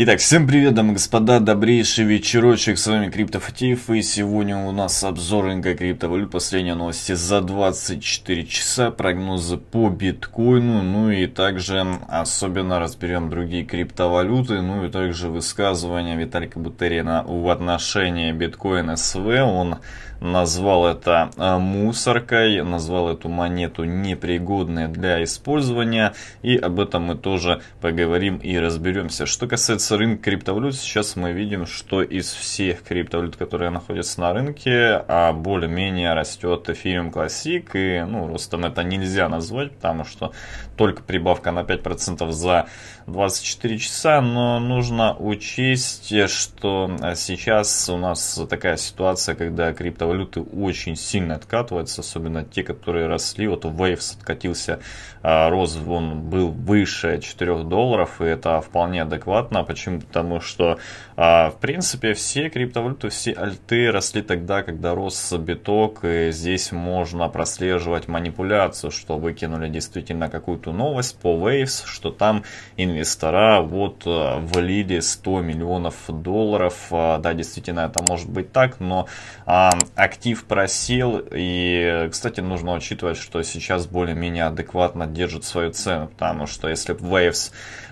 Итак, всем привет, дамы и господа, добрейший вечерочек, с вами Криптофатиев, и сегодня у нас обзор рынка криптовалют, последние новости за 24 часа, прогнозы по биткоину, ну и также особенно разберем другие криптовалюты, ну и также высказывания Виталика Бутерина в отношении биткоина СВ, он назвал это э, мусоркой, назвал эту монету непригодной для использования. И об этом мы тоже поговорим и разберемся. Что касается рынка криптовалют, сейчас мы видим, что из всех криптовалют, которые находятся на рынке, а более-менее растет эфириум классик. И ну, ростом это нельзя назвать, потому что только прибавка на 5% за 24 часа, но нужно учесть, что э, сейчас у нас такая ситуация, когда криптовалюты очень сильно откатываются, особенно те, которые росли. Вот Waves откатился, а, рост он был выше 4 долларов, и это вполне адекватно. Почему? Потому что, а, в принципе, все криптовалюты, все альты росли тогда, когда рос биток, и здесь можно прослеживать манипуляцию, что выкинули действительно какую-то эту новость по Waves, что там инвестора вот э, влили 100 миллионов долларов. А, да, действительно, это может быть так, но а, актив просел. И, кстати, нужно учитывать, что сейчас более-менее адекватно держит свою цену, потому что если бы Waves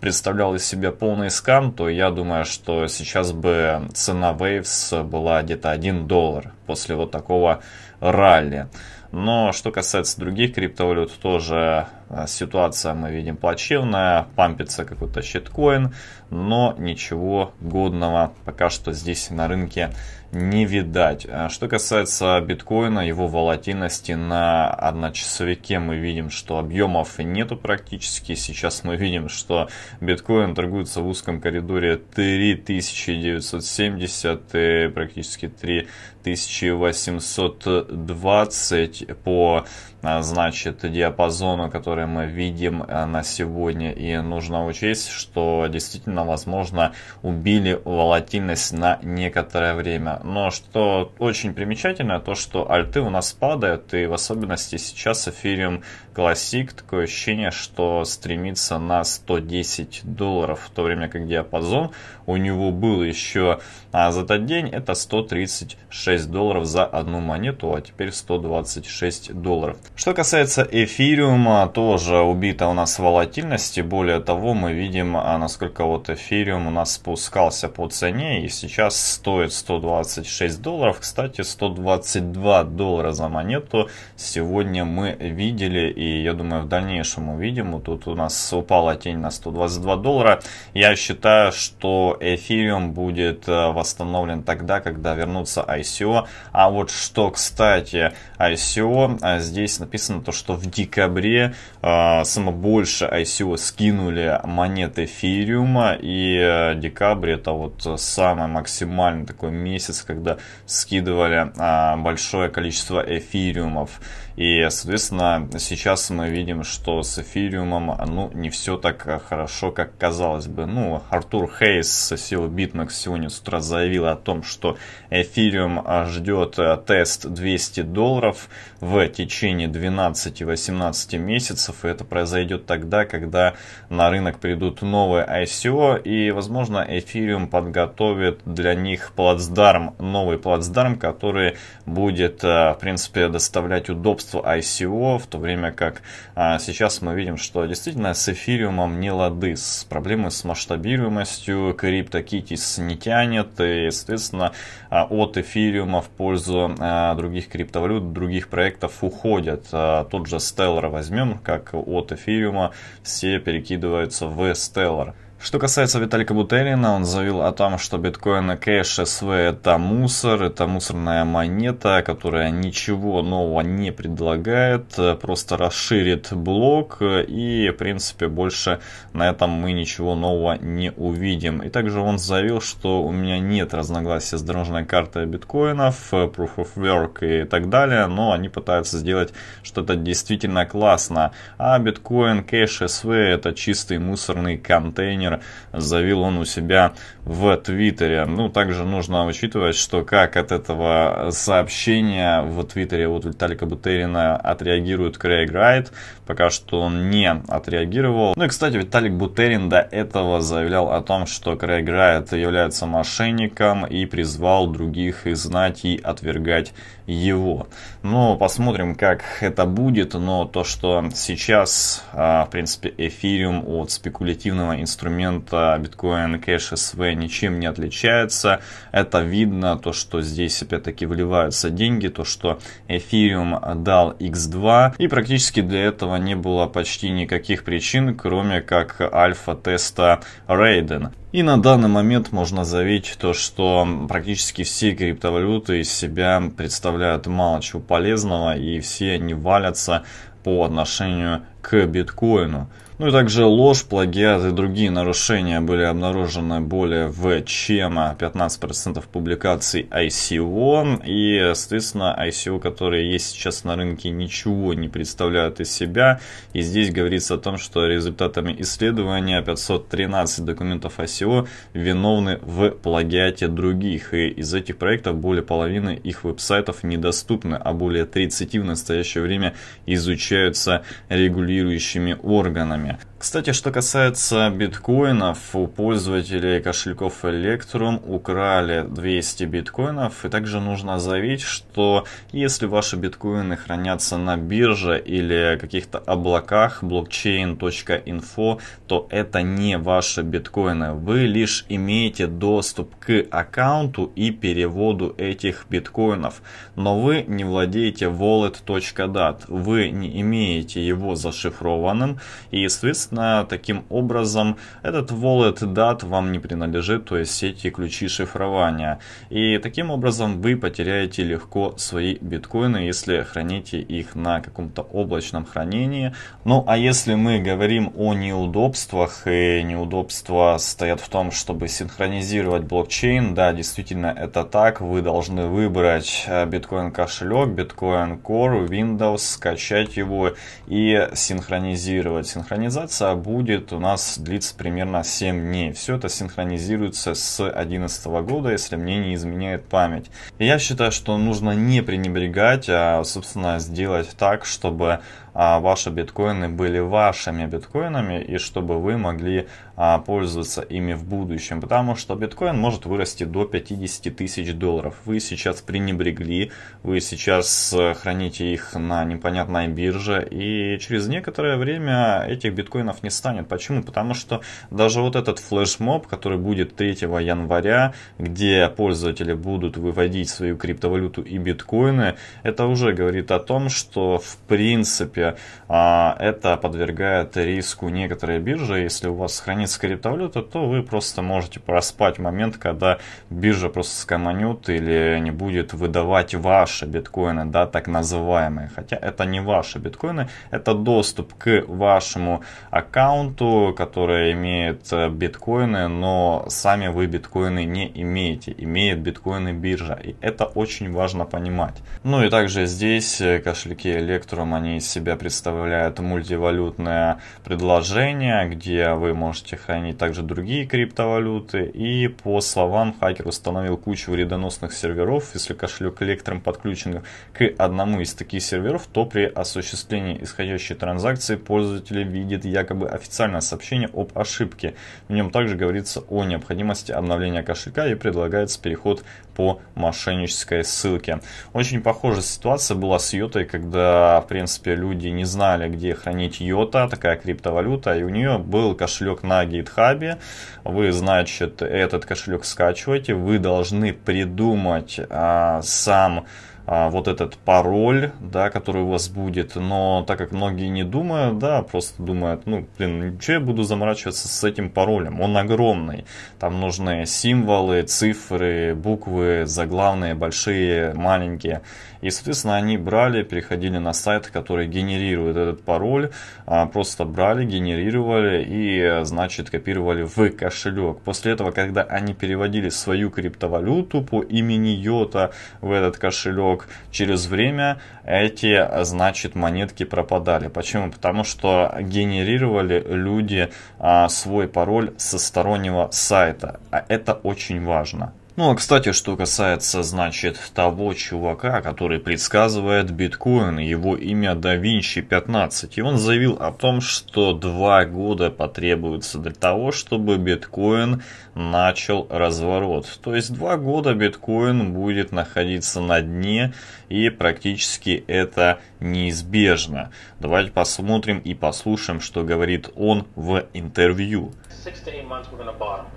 представлял из себя полный скам, то я думаю, что сейчас бы цена Waves была где-то 1 доллар после вот такого ралли. Но что касается других криптовалют, тоже э, ситуация мы видим плачевная, пампится какой-то щиткоин, но ничего годного пока что здесь на рынке не видать. Э, что касается биткоина, его волатильности на одночасовике мы видим, что объемов нету практически. Сейчас мы видим, что биткоин торгуется в узком коридоре 3970 и практически 3820 работать по, а, значит, диапазону, который мы видим а, на сегодня. И нужно учесть, что действительно, возможно, убили волатильность на некоторое время. Но что очень примечательно, то что альты у нас падают, и в особенности сейчас эфириум Classic, такое ощущение, что стремится на 110 долларов, в то время как диапазон у него был еще а за тот день, это 136 долларов за одну монету, а теперь 120 36 долларов. Что касается эфириума, тоже убита у нас волатильность. более того, мы видим, а, насколько вот эфириум у нас спускался по цене. И сейчас стоит 126 долларов. Кстати, 122 доллара за монету сегодня мы видели. И я думаю, в дальнейшем увидим. Вот тут у нас упала тень на 122 доллара. Я считаю, что эфириум будет э, восстановлен тогда, когда вернутся ICO. А вот что, кстати, ICO ICO, а здесь написано то, что в декабре а, само больше ICO скинули монеты эфириума, и э, декабрь это вот самый максимальный такой месяц, когда скидывали а, большое количество эфириумов. И, соответственно, сейчас мы видим, что с эфириумом а, ну, не все так а, хорошо, как казалось бы. Ну, Артур Хейс с силы Bitmex сегодня с утра заявил о том, что эфириум а, ждет тест 200 долларов в течение 12-18 месяцев. И это произойдет тогда, когда на рынок придут новые ICO. И, возможно, эфириум подготовит для них плацдарм, новый плацдарм, который будет, в принципе, доставлять удобства производства ICO, в то время как а, сейчас мы видим, что действительно с эфириумом не лады, с проблемы с масштабируемостью, криптокитис не тянет, и, естественно, а, от эфириума в пользу а, других криптовалют, других проектов уходят. А, тот же Stellar возьмем, как от эфириума все перекидываются в Stellar. Что касается Виталика Бутерина, он заявил о том, что биткоин и кэш СВ это мусор, это мусорная монета, которая ничего нового не предлагает, просто расширит блок и, в принципе, больше на этом мы ничего нового не увидим. И также он заявил, что у меня нет разногласий с дорожной картой биткоинов, Proof of Work и так далее, но они пытаются сделать что-то действительно классно. А биткоин, кэш СВ это чистый мусорный контейнер, дизайнер, заявил он у себя в Твиттере. Ну, также нужно учитывать, что как от этого сообщения в Твиттере вот Виталика Бутерина отреагирует Крейг Райт, пока что он не отреагировал. Ну и, кстати, Виталик Бутерин до этого заявлял о том, что Крейг Райт является мошенником и призвал других из и отвергать его. Но посмотрим, как это будет. Но то, что сейчас, а, в принципе, эфириум от спекулятивного инструмента биткоин кэш SV ничем не отличается. Это видно, то, что здесь опять-таки вливаются деньги, то, что эфириум дал X2. И практически для этого не было почти никаких причин, кроме как альфа-теста Рейден. И на данный момент можно заметить то, что практически все криптовалюты из себя представляют мало чего полезного и все они валятся по отношению к биткоину. Ну и также ложь, плагиат и другие нарушения были обнаружены более в чем 15% публикаций ICO. И, соответственно, ICO, которые есть сейчас на рынке, ничего не представляют из себя. И здесь говорится о том, что результатами исследования 513 документов ICO виновны в плагиате других. И из этих проектов более половины их веб-сайтов недоступны, а более 30 в настоящее время изучаются регулярно регулирующими органами. Кстати, что касается биткоинов, у пользователей кошельков Electrum украли 200 биткоинов. И также нужно заявить, что если ваши биткоины хранятся на бирже или каких-то облаках blockchain.info, то это не ваши биткоины. Вы лишь имеете доступ к аккаунту и переводу этих биткоинов. Но вы не владеете wallet.dat, вы не имеете его зашифрованным и, соответственно, Соответственно, таким образом этот wallet dat вам не принадлежит, то есть сети ключи шифрования. И таким образом вы потеряете легко свои биткоины, если храните их на каком-то облачном хранении. Ну а если мы говорим о неудобствах, и неудобства стоят в том, чтобы синхронизировать блокчейн, да, действительно это так, вы должны выбрать э, биткоин кошелек, биткоин Core, Windows, скачать его и синхронизировать. Синхронизация длиться будет у нас длиться примерно 7 дней. Все это синхронизируется с 2011 года, если мне не изменяет память. И я считаю, что нужно не пренебрегать, а, собственно, сделать так, чтобы а, ваши биткоины были вашими биткоинами и чтобы вы могли а, пользоваться ими в будущем. Потому что биткоин может вырасти до 50 тысяч долларов. Вы сейчас пренебрегли, вы сейчас храните их на непонятной бирже и через некоторое время этих биткоинов не станет. Почему? Потому что даже вот этот флешмоб, который будет 3 января, где пользователи будут выводить свою криптовалюту и биткоины, это уже говорит о том, что в принципе а, это подвергает риску некоторые биржи. Если у вас сохранится криптовалюта, то вы просто можете проспать момент, когда биржа просто скоманет или не будет выдавать ваши биткоины, да, так называемые. Хотя это не ваши биткоины, это доступ к вашему аккаунту, который имеет э, биткоины, но сами вы биткоины не имеете. Имеет биткоины биржа. И это очень важно понимать. Ну и также здесь э, кошельки Electrum, они из себя себя представляет мультивалютное предложение, где вы можете хранить также другие криптовалюты. И по словам, хакер установил кучу вредоносных серверов. Если кошелек Electrum подключен к одному из таких серверов, то при осуществлении исходящей транзакции пользователь видит якобы официальное сообщение об ошибке. В нем также говорится о необходимости обновления кошелька и предлагается переход по мошеннической ссылке. Очень похожая ситуация была с Йотой, когда, в принципе, люди люди не знали, где хранить йота, такая криптовалюта, и у нее был кошелек на гитхабе, вы, значит, этот кошелек скачиваете, вы должны придумать а, сам а, вот этот пароль, да, который у вас будет, но так как многие не думают, да, просто думают, ну, блин, ничего я буду заморачиваться с этим паролем, он огромный, там нужны символы, цифры, буквы, заглавные, большие, маленькие, и, соответственно, они брали, переходили на сайт, который генерирует этот пароль, а, просто брали, генерировали и, значит, копировали в кошелек. После этого, когда они переводили свою криптовалюту по имени Йота в этот кошелек, срок. Через время эти, значит, монетки пропадали. Почему? Потому что генерировали люди а, свой пароль со стороннего сайта. А это очень важно. Ну а кстати, что касается, значит, того чувака, который предсказывает биткоин, его имя да Винчи 15, и он заявил о том, что два года потребуется для того, чтобы биткоин начал разворот. То есть два года биткоин будет находиться на дне, и практически это неизбежно. Давайте посмотрим и послушаем, что говорит он в интервью. 16 months we're gonna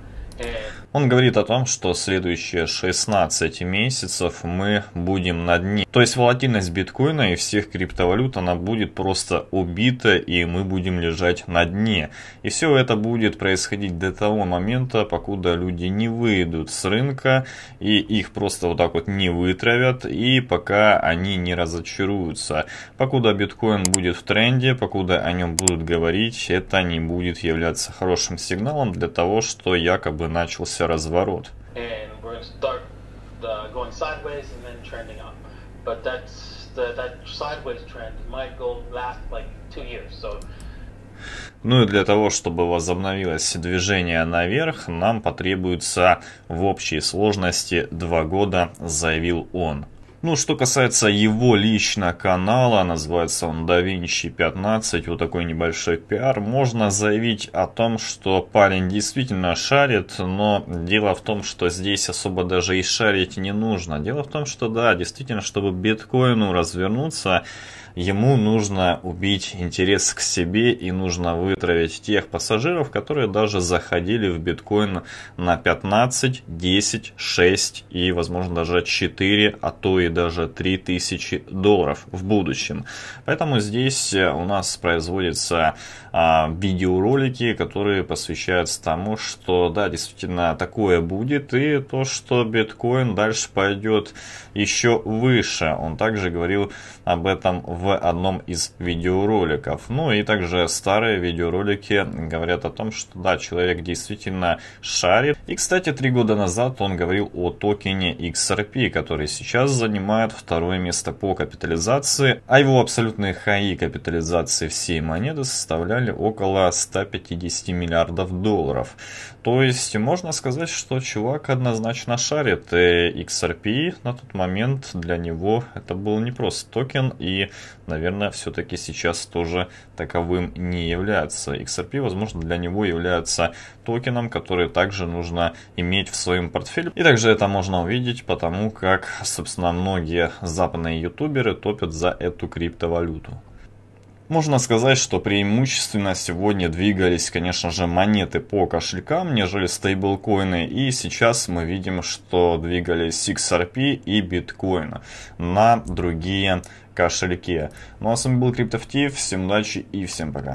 он говорит о том, что следующие 16 месяцев мы будем на дне. То есть волатильность биткоина и всех криптовалют, она будет просто убита и мы будем лежать на дне. И все это будет происходить до того момента, покуда люди не выйдут с рынка и их просто вот так вот не вытравят и пока они не разочаруются. Покуда биткоин будет в тренде, покуда о нем будут говорить, это не будет являться хорошим сигналом для того, что якобы начался разворот. Uh, ну и для того, чтобы возобновилось движение наверх, нам потребуется в общей сложности два года, заявил он. Ну, что касается его лично канала, называется он DaVinci 15, вот такой небольшой пиар, можно заявить о том, что парень действительно шарит, но дело в том, что здесь особо даже и шарить не нужно. Дело в том, что да, действительно, чтобы биткоину развернуться, ему нужно убить интерес к себе и нужно вытравить тех пассажиров, которые даже заходили в биткоин на 15, 10, 6 и, возможно, даже 4, а то и даже 3 тысячи долларов в будущем. Поэтому здесь э, у нас производится а, видеоролики, которые посвящаются тому, что да, действительно такое будет, и то, что биткоин дальше пойдет еще выше. Он также говорил об этом в одном из видеороликов. Ну и также старые видеоролики говорят о том, что да, человек действительно шарит. И, кстати, три года назад он говорил о токене XRP, который сейчас занимает второе место по капитализации, а его абсолютные хаи капитализации всей монеты составляют составляли около 150 миллиардов долларов. То есть можно сказать, что чувак однозначно шарит. Э, и XRP на тот момент для него это был не просто токен и, наверное, все-таки сейчас тоже таковым не является. XRP, возможно, для него является токеном, который также нужно иметь в своем портфеле. И также это можно увидеть, потому как, собственно, многие западные ютуберы топят за эту криптовалюту. Можно сказать, что преимущественно сегодня двигались, конечно же, монеты по кошелькам, нежели стейблкоины. И сейчас мы видим, что двигались XRP и биткоина на другие кошельки. Ну а с вами был CryptoFT, всем удачи и всем пока.